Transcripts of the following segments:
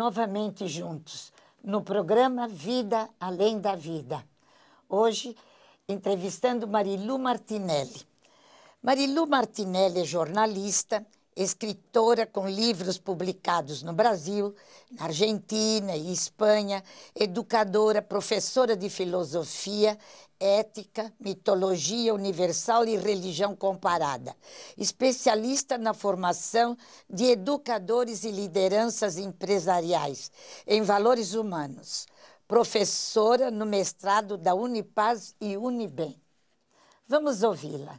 novamente juntos no programa Vida Além da Vida. Hoje, entrevistando Marilu Martinelli. Marilu Martinelli é jornalista escritora com livros publicados no Brasil, na Argentina e Espanha, educadora, professora de filosofia, ética, mitologia universal e religião comparada, especialista na formação de educadores e lideranças empresariais em valores humanos, professora no mestrado da Unipaz e Unibem. Vamos ouvi-la.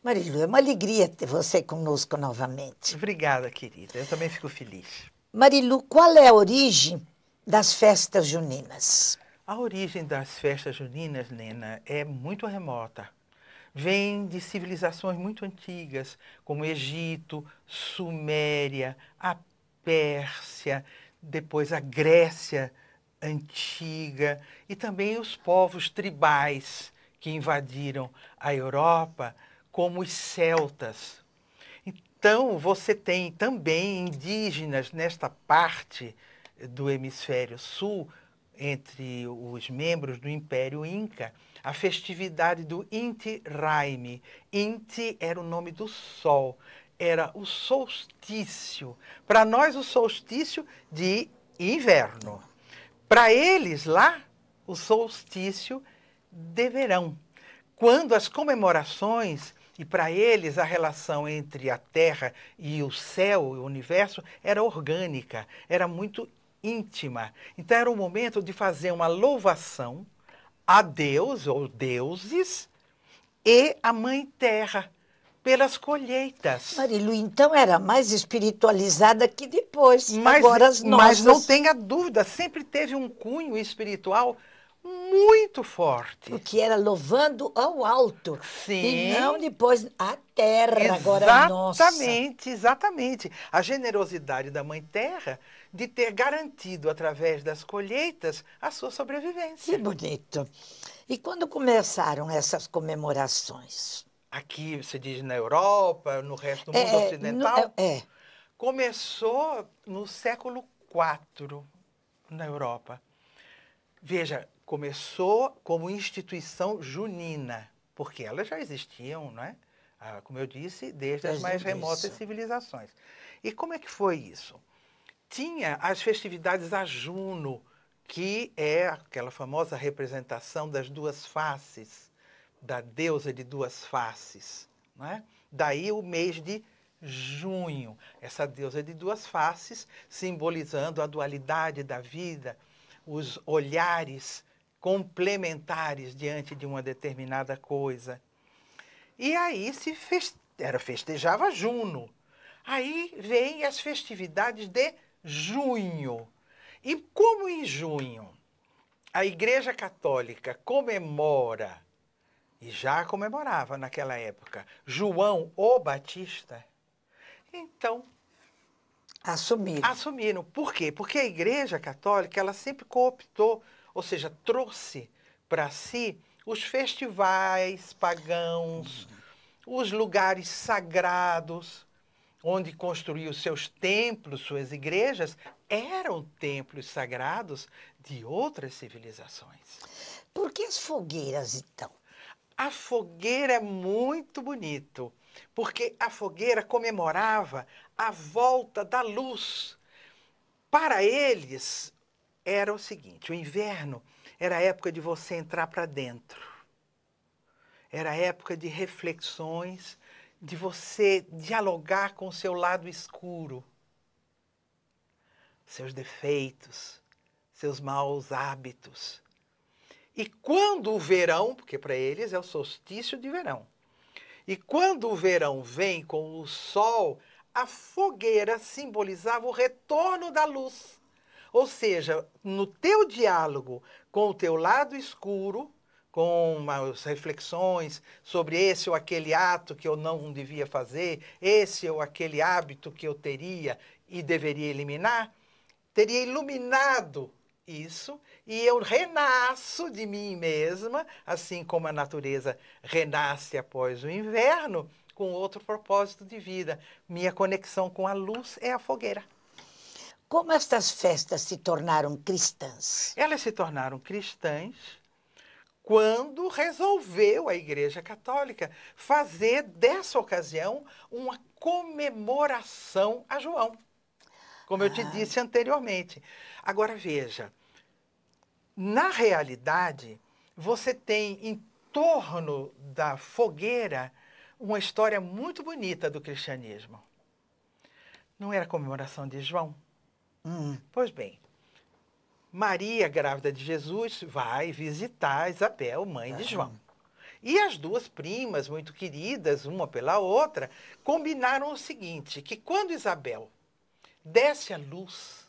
Marilu, é uma alegria ter você conosco novamente. Obrigada, querida. Eu também fico feliz. Marilu, qual é a origem das festas juninas? A origem das festas juninas, Nena, é muito remota. Vem de civilizações muito antigas, como Egito, Suméria, a Pérsia, depois a Grécia antiga e também os povos tribais que invadiram a Europa como os celtas. Então, você tem também indígenas nesta parte do hemisfério sul, entre os membros do Império Inca, a festividade do Inti Raimi. Inti era o nome do sol, era o solstício. Para nós, o solstício de inverno. Para eles lá, o solstício de verão, quando as comemorações e para eles a relação entre a Terra e o céu, o universo, era orgânica, era muito íntima. Então era o momento de fazer uma louvação a Deus ou deuses e a Mãe Terra pelas colheitas. Marilu, então era mais espiritualizada que depois, mas, agora as nossas. Mas não tenha dúvida, sempre teve um cunho espiritual muito forte. Porque era louvando ao alto. Sim. E não depois à terra, exatamente, agora é nossa. Exatamente, exatamente. A generosidade da Mãe Terra de ter garantido, através das colheitas, a sua sobrevivência. Que bonito. E quando começaram essas comemorações? Aqui, você diz, na Europa, no resto do é, mundo é, ocidental? No, é. é. Começou no século IV, na Europa. Veja, começou como instituição junina, porque elas já existiam, não é? Ah, como eu disse, desde as mais remotas isso. civilizações. E como é que foi isso? Tinha as festividades a Juno, que é aquela famosa representação das duas faces, da deusa de duas faces. Não é? Daí o mês de junho, essa deusa de duas faces, simbolizando a dualidade da vida, os olhares complementares diante de uma determinada coisa. E aí se feste... era festejava Juno. Aí vem as festividades de junho. E como em junho a Igreja Católica comemora e já comemorava naquela época João o Batista, então Assumiram. Assumiram. Por quê? Porque a Igreja Católica ela sempre cooptou, ou seja, trouxe para si os festivais pagãos, os lugares sagrados, onde construiu seus templos, suas igrejas, eram templos sagrados de outras civilizações. Por que as fogueiras, então? A fogueira é muito bonito, porque a fogueira comemorava a volta da luz. Para eles era o seguinte: o inverno era a época de você entrar para dentro, era a época de reflexões, de você dialogar com o seu lado escuro, seus defeitos, seus maus hábitos. E quando o verão, porque para eles é o solstício de verão, e quando o verão vem com o sol a fogueira simbolizava o retorno da luz. Ou seja, no teu diálogo com o teu lado escuro, com as reflexões sobre esse ou aquele ato que eu não devia fazer, esse ou aquele hábito que eu teria e deveria eliminar, teria iluminado isso e eu renasço de mim mesma, assim como a natureza renasce após o inverno, com outro propósito de vida. Minha conexão com a luz é a fogueira. Como estas festas se tornaram cristãs? Elas se tornaram cristãs quando resolveu a Igreja Católica fazer dessa ocasião uma comemoração a João, como eu te ah. disse anteriormente. Agora veja, na realidade, você tem em torno da fogueira uma história muito bonita do cristianismo. Não era comemoração de João? Hum. Pois bem, Maria, grávida de Jesus, vai visitar Isabel, mãe de ah. João. E as duas primas, muito queridas, uma pela outra, combinaram o seguinte: que quando Isabel desse a luz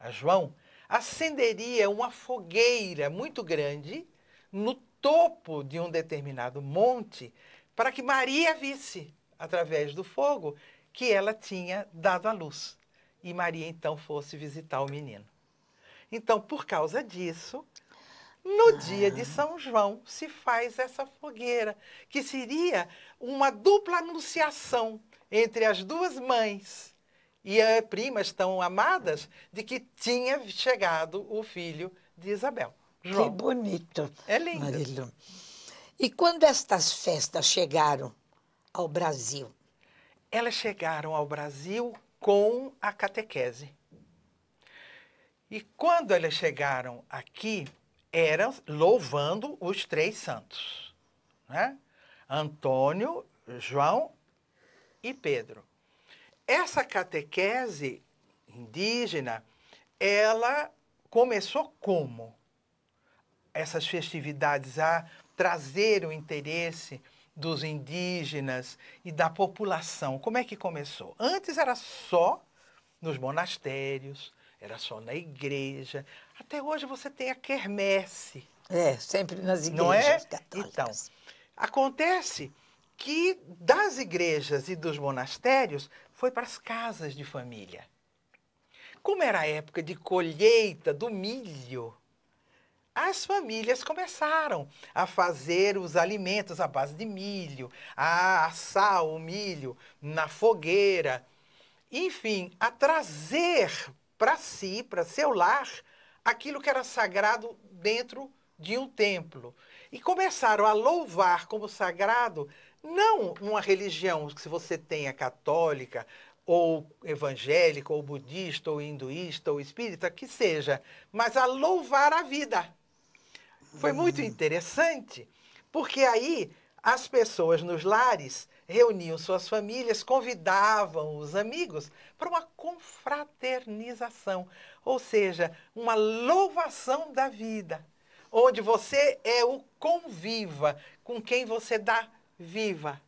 a João, acenderia uma fogueira muito grande no topo de um determinado monte para que Maria visse, através do fogo, que ela tinha dado à luz. E Maria então fosse visitar o menino. Então, por causa disso, no ah. dia de São João se faz essa fogueira, que seria uma dupla anunciação entre as duas mães e as primas tão amadas de que tinha chegado o filho de Isabel. João. Que bonito. É lindo. Marilu. E quando estas festas chegaram ao Brasil? Elas chegaram ao Brasil com a catequese. E quando elas chegaram aqui, eram louvando os três santos, né? Antônio, João e Pedro. Essa catequese indígena, ela começou como? Essas festividades, a ah, trazer o interesse dos indígenas e da população. Como é que começou? Antes era só nos monastérios, era só na igreja. Até hoje você tem a quermesse. É, sempre nas igrejas Não é? católicas. Então, acontece que das igrejas e dos monastérios foi para as casas de família. Como era a época de colheita do milho, as famílias começaram a fazer os alimentos à base de milho, a assar o milho na fogueira, enfim, a trazer para si, para seu lar, aquilo que era sagrado dentro de um templo. E começaram a louvar como sagrado não uma religião que se você tenha é católica, ou evangélica, ou budista, ou hinduísta, ou espírita, que seja, mas a louvar a vida foi muito interessante, porque aí as pessoas nos lares reuniam suas famílias, convidavam os amigos para uma confraternização, ou seja, uma louvação da vida, onde você é o conviva, com quem você dá viva.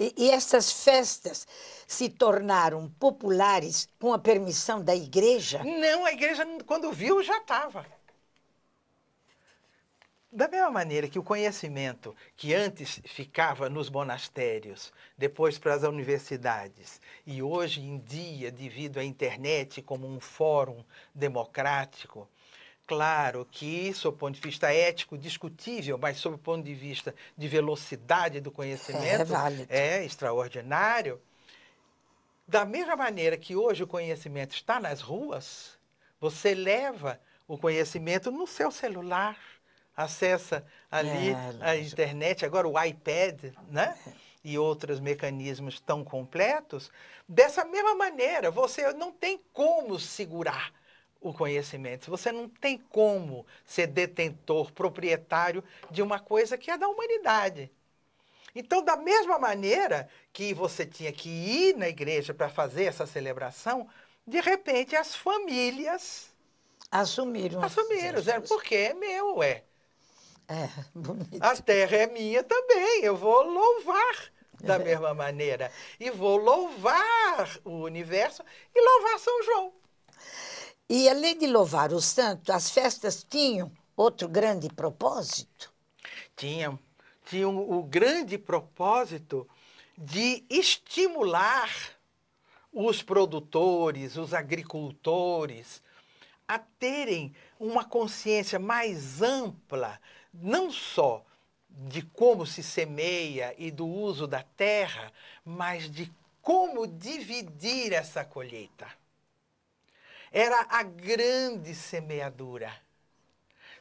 E, e essas festas se tornaram populares com a permissão da igreja? Não, a igreja, quando viu, já estava. Da mesma maneira que o conhecimento que antes ficava nos monastérios, depois para as universidades, e hoje em dia, devido à internet como um fórum democrático, claro que, sob o ponto de vista ético, discutível, mas sob o ponto de vista de velocidade do conhecimento, é, é, é extraordinário. Da mesma maneira que hoje o conhecimento está nas ruas, você leva o conhecimento no seu celular acessa ali é, a internet, agora o iPad, né? É. E outros mecanismos tão completos. Dessa mesma maneira, você não tem como segurar o conhecimento. Você não tem como ser detentor, proprietário de uma coisa que é da humanidade. Então, da mesma maneira que você tinha que ir na igreja para fazer essa celebração, de repente as famílias assumiram. Assumiram, disseram, porque é meu, é. É, bonito. A terra é minha também, eu vou louvar da é. mesma maneira. E vou louvar o universo e louvar São João. E além de louvar o santo, as festas tinham outro grande propósito? Tinham. Tinham o grande propósito de estimular os produtores, os agricultores, a terem uma consciência mais ampla, não só de como se semeia e do uso da terra, mas de como dividir essa colheita. Era a grande semeadura,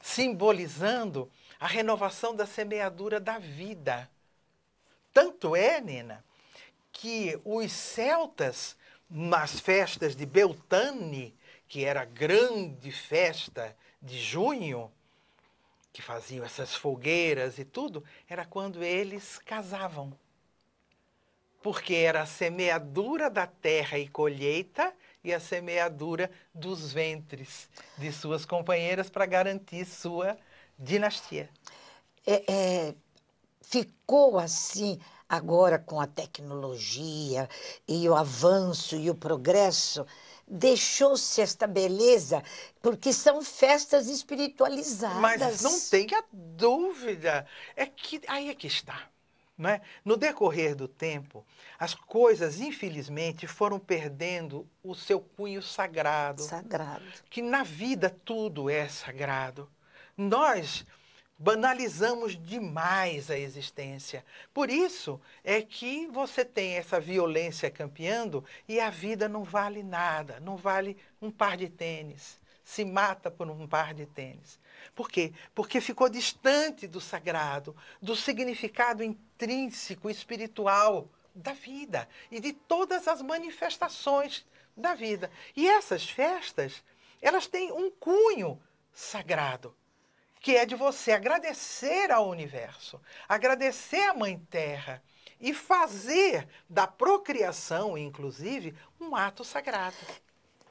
simbolizando a renovação da semeadura da vida. Tanto é, Nina, que os celtas, nas festas de Beltane, que era a grande festa de junho, que faziam essas fogueiras e tudo, era quando eles casavam. Porque era a semeadura da terra e colheita e a semeadura dos ventres de suas companheiras para garantir sua dinastia. É, é, ficou assim agora com a tecnologia e o avanço e o progresso deixou-se esta beleza, porque são festas espiritualizadas. Mas não tenha dúvida, é que aí é que está. Não é? No decorrer do tempo, as coisas, infelizmente, foram perdendo o seu cunho sagrado. Sagrado. Que na vida tudo é sagrado. Nós Banalizamos demais a existência. Por isso é que você tem essa violência campeando e a vida não vale nada, não vale um par de tênis. Se mata por um par de tênis. Por quê? Porque ficou distante do sagrado, do significado intrínseco, espiritual da vida e de todas as manifestações da vida. E essas festas, elas têm um cunho sagrado que é de você agradecer ao universo, agradecer à Mãe Terra e fazer da procriação, inclusive, um ato sagrado.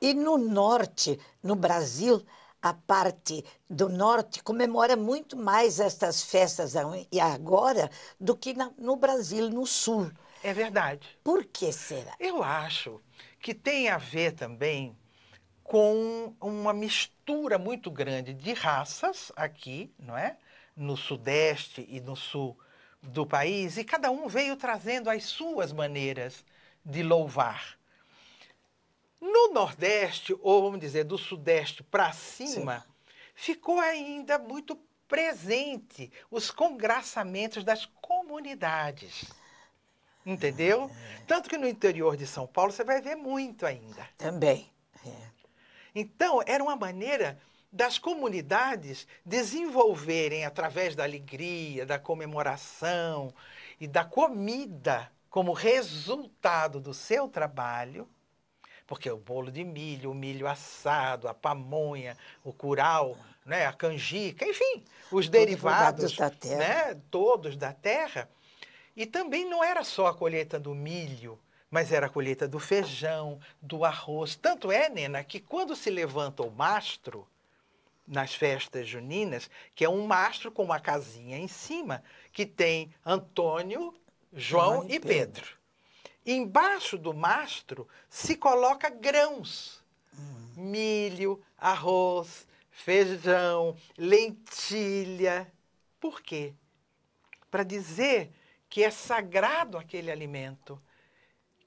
E no norte, no Brasil, a parte do norte comemora muito mais estas festas e agora do que no Brasil, no sul. É verdade. Por que será? Eu acho que tem a ver também com uma mistura muito grande de raças aqui, não é? No sudeste e no sul do país, e cada um veio trazendo as suas maneiras de louvar. No nordeste, ou vamos dizer, do sudeste para cima, Sim. ficou ainda muito presente os congraçamentos das comunidades. Entendeu? É. Tanto que no interior de São Paulo você vai ver muito ainda. Também. Então, era uma maneira das comunidades desenvolverem, através da alegria, da comemoração e da comida, como resultado do seu trabalho, porque o bolo de milho, o milho assado, a pamonha, o curau, né, a canjica, enfim, os derivados, da terra. Né, todos da terra. E também não era só a colheita do milho, mas era a colheita do feijão, do arroz. Tanto é, Nena, que quando se levanta o mastro, nas festas juninas, que é um mastro com uma casinha em cima, que tem Antônio, João Ai, e Pedro. Pedro. Embaixo do mastro se coloca grãos: hum. milho, arroz, feijão, lentilha. Por quê? Para dizer que é sagrado aquele alimento,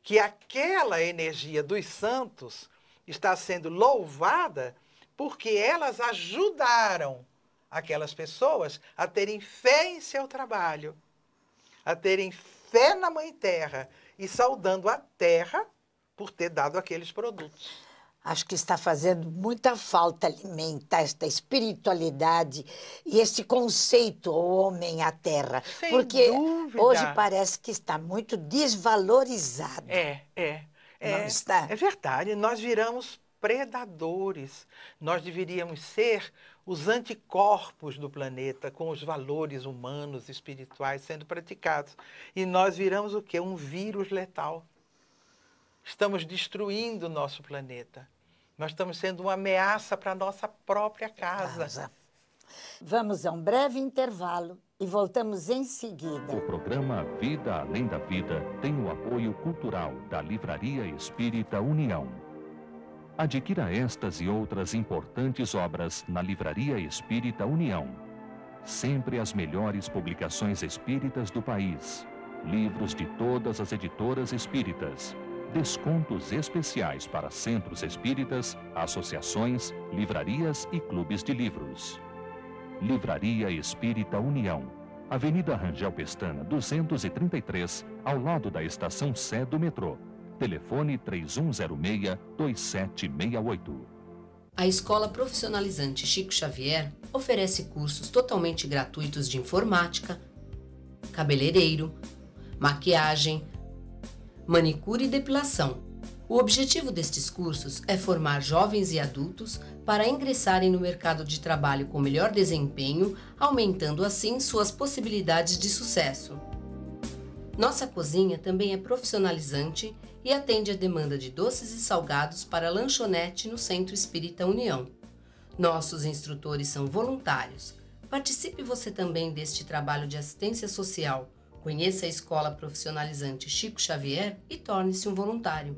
que aquela energia dos santos está sendo louvada porque elas ajudaram aquelas pessoas a terem fé em seu trabalho, a terem fé na Mãe Terra e saudando a Terra por ter dado aqueles produtos. Acho que está fazendo muita falta alimentar esta espiritualidade e esse conceito, o homem à terra. Sem porque dúvida. hoje parece que está muito desvalorizado. É, é. É, está? é verdade. Nós viramos predadores. Nós deveríamos ser os anticorpos do planeta com os valores humanos, espirituais sendo praticados. E nós viramos o quê? Um vírus letal. Estamos destruindo o nosso planeta. Nós estamos sendo uma ameaça para a nossa própria casa. casa. Vamos a um breve intervalo e voltamos em seguida. O programa Vida Além da Vida tem o apoio cultural da Livraria Espírita União. Adquira estas e outras importantes obras na Livraria Espírita União. Sempre as melhores publicações espíritas do país. Livros de todas as editoras espíritas descontos especiais para centros espíritas, associações, livrarias e clubes de livros. Livraria Espírita União, Avenida Rangel Pestana, 233, ao lado da estação Sé do metrô. Telefone 3106-2768. A Escola Profissionalizante Chico Xavier oferece cursos totalmente gratuitos de informática, cabeleireiro, maquiagem, manicure e depilação. O objetivo destes cursos é formar jovens e adultos para ingressarem no mercado de trabalho com melhor desempenho, aumentando assim suas possibilidades de sucesso. Nossa cozinha também é profissionalizante e atende a demanda de doces e salgados para lanchonete no Centro Espírita União. Nossos instrutores são voluntários. Participe você também deste trabalho de assistência social Conheça a Escola Profissionalizante Chico Xavier e torne-se um voluntário.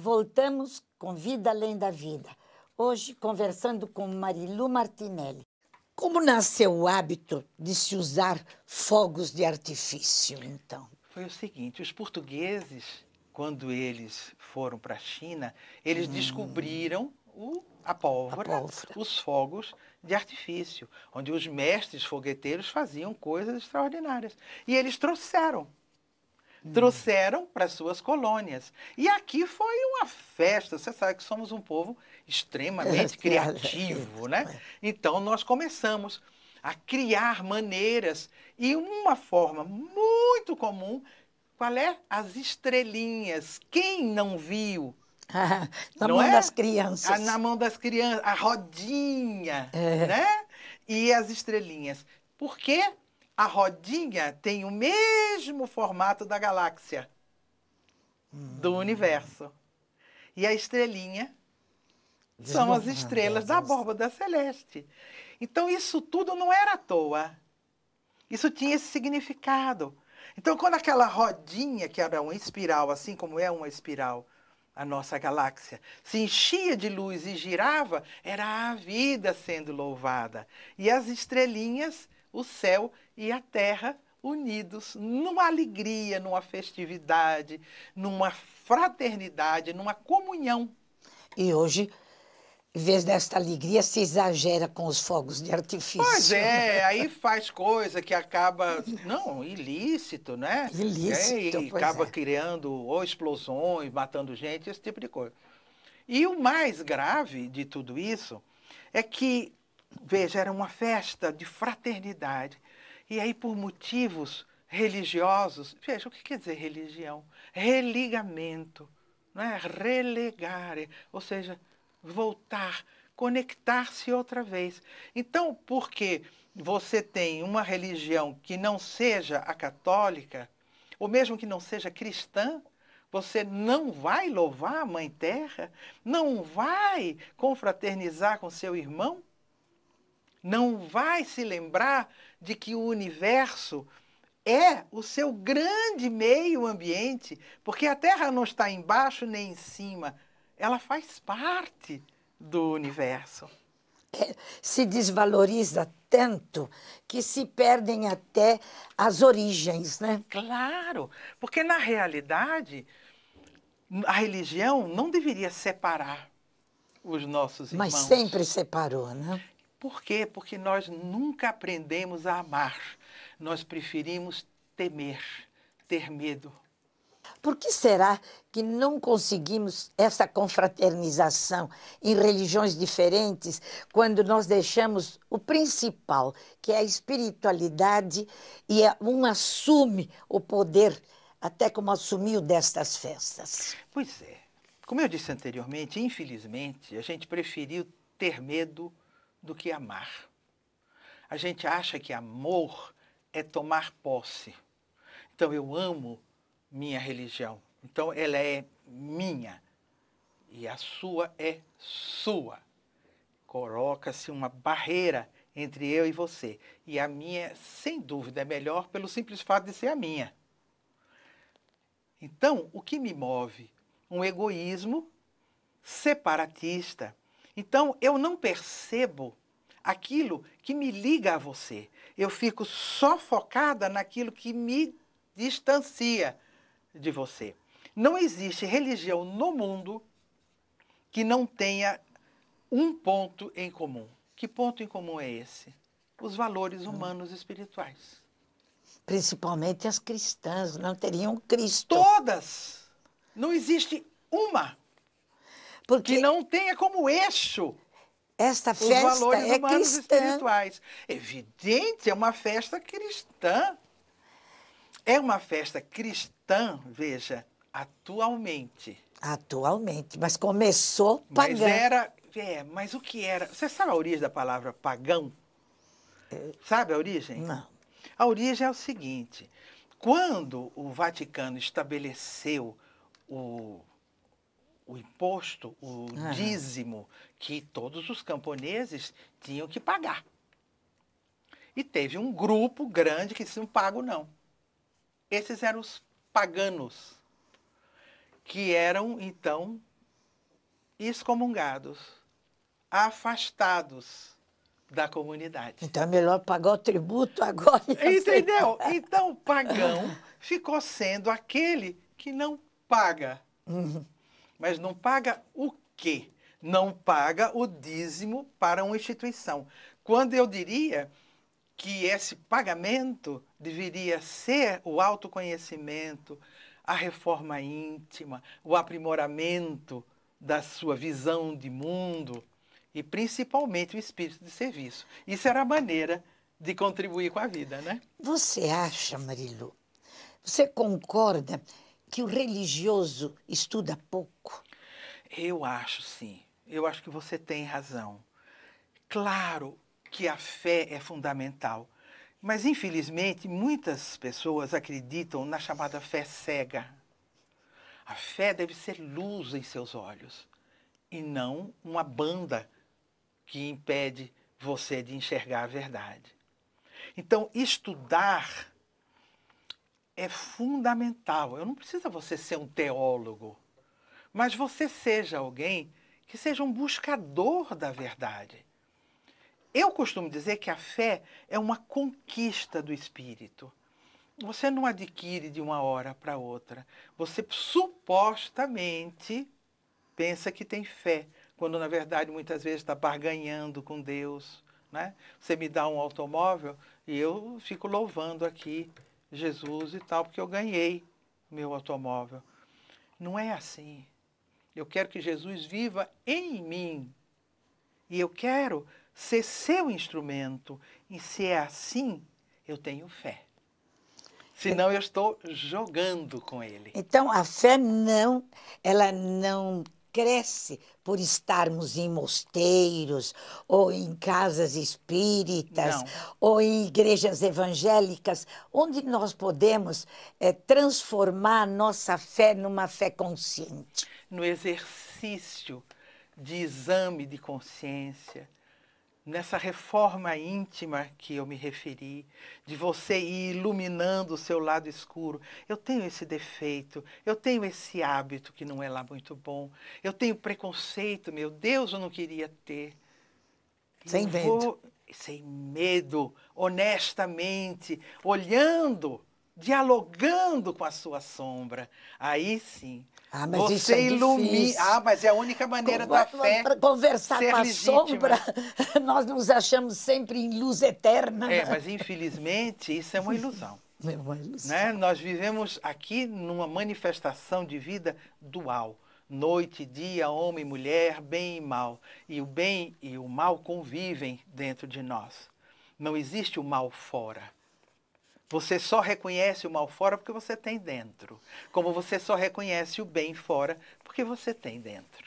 Voltamos com Vida Além da Vida. Hoje conversando com Marilu Martinelli. Como nasceu o hábito de se usar fogos de artifício, então? Foi o seguinte: os portugueses quando eles foram para a China, eles hum. descobriram o, a, pólvora, a, pólvora, os fogos de artifício, onde os mestres fogueteiros faziam coisas extraordinárias. E eles trouxeram. Hum. Trouxeram para suas colônias. E aqui foi uma festa. Você sabe que somos um povo extremamente criativo, né? Então nós começamos a criar maneiras. E uma forma muito comum qual é? As estrelinhas. Quem não viu? na não mão é? das crianças. A, ah, na mão das crianças, a rodinha, é. né? E as estrelinhas. Por quê? A rodinha tem o mesmo formato da galáxia, hum. do universo. E a estrelinha são ah, as estrelas da da celeste. Então, isso tudo não era à toa. Isso tinha esse significado. Então, quando aquela rodinha, que era uma espiral, assim como é uma espiral, a nossa galáxia, se enchia de luz e girava, era a vida sendo louvada. E as estrelinhas, o céu e a terra unidos numa alegria, numa festividade, numa fraternidade, numa comunhão. E hoje em vez desta alegria, se exagera com os fogos de artifício. Pois é, aí faz coisa que acaba. Não, ilícito, né? Ilícito. É, e acaba é. criando ou explosões, matando gente, esse tipo de coisa. E o mais grave de tudo isso é que, veja, era uma festa de fraternidade. E aí, por motivos religiosos, veja, o que quer dizer religião? Religamento, não é? Relegare, ou seja, voltar, conectar-se outra vez. Então, porque você tem uma religião que não seja a católica, ou mesmo que não seja cristã, você não vai louvar a Mãe Terra? Não vai confraternizar com seu irmão? Não vai se lembrar de que o universo é o seu grande meio ambiente? Porque a Terra não está embaixo nem em cima, ela faz parte do universo. É, se desvaloriza tanto que se perdem até as origens, né? Claro, porque na realidade a religião não deveria separar os nossos irmãos. Mas sempre separou, né? Por quê? Porque nós nunca aprendemos a amar. Nós preferimos temer, ter medo. Por que será que não conseguimos essa confraternização em religiões diferentes quando nós deixamos o principal, que é a espiritualidade, e é um assume o poder, até como assumiu destas festas? Pois é. Como eu disse anteriormente, infelizmente, a gente preferiu ter medo do que amar. A gente acha que amor é tomar posse. Então eu amo minha religião. Então ela é minha e a sua é sua. Coloca-se uma barreira entre eu e você. E a minha, sem dúvida, é melhor pelo simples fato de ser a minha. Então, o que me move? Um egoísmo separatista. Então, eu não percebo aquilo que me liga a você. Eu fico só focada naquilo que me distancia de você. Não existe religião no mundo que não tenha um ponto em comum. Que ponto em comum é esse? Os valores humanos espirituais. Principalmente as cristãs, não teriam Cristo. Todas! Não existe uma Porque que não tenha como eixo esta festa os valores é humanos cristã. espirituais. Evidente, é uma festa cristã. É uma festa cristã cristã, veja, atualmente. Atualmente, mas começou pagã. Mas era, é, mas o que era? Você sabe a origem da palavra pagão? Sabe a origem? Não. A origem é o seguinte: quando o Vaticano estabeleceu o, o imposto, o ah. dízimo, que todos os camponeses tinham que pagar. E teve um grupo grande que disse: não pago, não. Esses eram os paganos, que eram então excomungados, afastados da comunidade. Então é melhor pagar o tributo agora. Entendeu? Então o pagão ficou sendo aquele que não paga. Uhum. Mas não paga o quê? Não paga o dízimo para uma instituição. Quando eu diria que esse pagamento deveria ser o autoconhecimento, a reforma íntima, o aprimoramento da sua visão de mundo e principalmente o espírito de serviço. Isso era a maneira de contribuir com a vida, né? Você acha, Marilu? Você concorda que o religioso estuda pouco? Eu acho sim. Eu acho que você tem razão. Claro, que a fé é fundamental. Mas, infelizmente, muitas pessoas acreditam na chamada fé cega. A fé deve ser luz em seus olhos e não uma banda que impede você de enxergar a verdade. Então, estudar é fundamental. Eu não precisa você ser um teólogo, mas você seja alguém que seja um buscador da verdade. Eu costumo dizer que a fé é uma conquista do espírito. Você não adquire de uma hora para outra. Você supostamente pensa que tem fé, quando na verdade muitas vezes está barganhando com Deus. Né? Você me dá um automóvel e eu fico louvando aqui Jesus e tal, porque eu ganhei meu automóvel. Não é assim. Eu quero que Jesus viva em mim. E eu quero ser seu instrumento. E se é assim, eu tenho fé. Senão eu estou jogando com ele. Então a fé não, ela não cresce por estarmos em mosteiros, ou em casas espíritas, não. ou em igrejas evangélicas, onde nós podemos é, transformar a nossa fé numa fé consciente. No exercício de exame de consciência, nessa reforma íntima que eu me referi, de você ir iluminando o seu lado escuro. Eu tenho esse defeito, eu tenho esse hábito que não é lá muito bom, eu tenho preconceito, meu Deus, eu não queria ter. Sem medo. Vou, sem medo, honestamente, olhando dialogando com a sua sombra. Aí sim. Ah, mas você isso é ilumina. Ah, mas é a única maneira da fé. Para conversar com a legítima. sombra, nós nos achamos sempre em luz eterna. É, mas infelizmente isso é uma ilusão. É uma ilusão. Né? Nós vivemos aqui numa manifestação de vida dual. Noite, dia, homem, mulher, bem e mal. E o bem e o mal convivem dentro de nós. Não existe o mal fora você só reconhece o mal fora porque você tem dentro. Como você só reconhece o bem fora porque você tem dentro.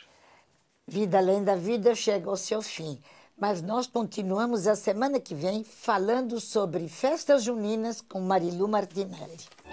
Vida além da vida chega ao seu fim. Mas nós continuamos a semana que vem falando sobre festas juninas com Marilu Martinelli.